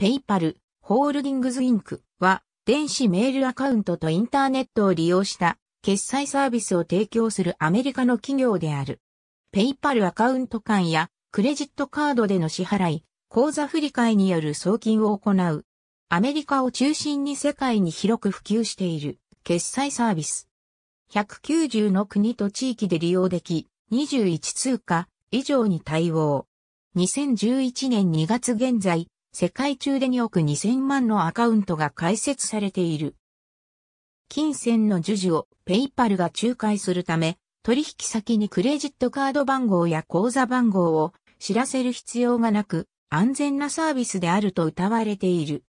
ペイパル、ホールディングズインクは、電子メールアカウントとインターネットを利用した決済サービスを提供するアメリカの企業である。ペイパルアカウント間やクレジットカードでの支払い、口座振替による送金を行う。アメリカを中心に世界に広く普及している決済サービス。190の国と地域で利用でき、21通貨以上に対応。2011年2月現在、世界中で2億2000万のアカウントが開設されている。金銭の授受をペイパルが仲介するため、取引先にクレジットカード番号や口座番号を知らせる必要がなく、安全なサービスであると謳われている。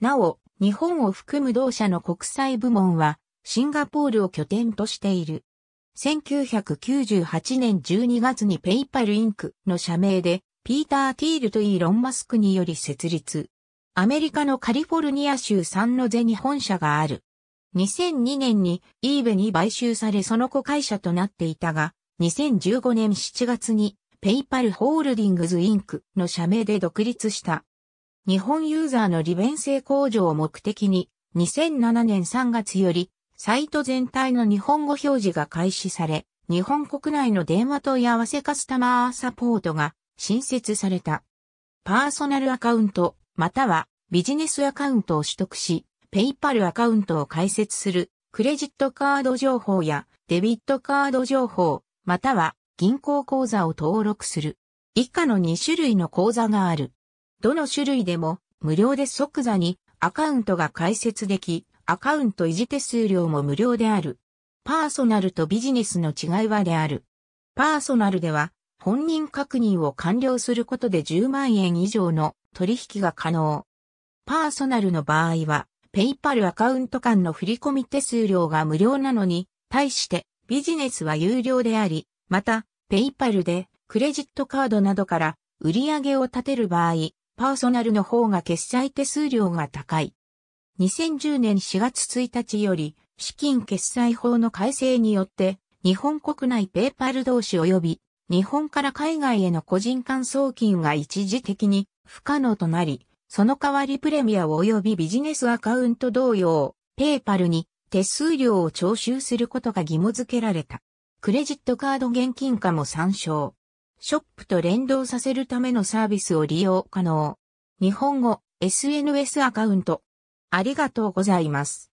なお、日本を含む同社の国際部門は、シンガポールを拠点としている。1998年12月にペイパルインクの社名でピーター・ティールとイーロン・マスクにより設立。アメリカのカリフォルニア州サンノゼに本社がある。2002年にイーベに買収されその子会社となっていたが、2015年7月にペイパルホールディングズインクの社名で独立した。日本ユーザーの利便性向上を目的に2007年3月よりサイト全体の日本語表示が開始され、日本国内の電話問い合わせカスタマーサポートが新設された。パーソナルアカウント、またはビジネスアカウントを取得し、ペイパルアカウントを開設する、クレジットカード情報やデビットカード情報、または銀行口座を登録する。以下の2種類の口座がある。どの種類でも無料で即座にアカウントが開設でき、アカウント維持手数料も無料である。パーソナルとビジネスの違いはである。パーソナルでは本人確認を完了することで10万円以上の取引が可能。パーソナルの場合は、ペイパルアカウント間の振込手数料が無料なのに、対してビジネスは有料であり、また、ペイパルでクレジットカードなどから売り上げを立てる場合、パーソナルの方が決済手数料が高い。2010年4月1日より、資金決済法の改正によって、日本国内ペイパル同士及び日本から海外への個人間送金が一時的に不可能となり、その代わりプレミア及びビジネスアカウント同様、ペイパルに手数料を徴収することが義務付けられた。クレジットカード現金化も参照。ショップと連動させるためのサービスを利用可能。日本語、SNS アカウント。ありがとうございます。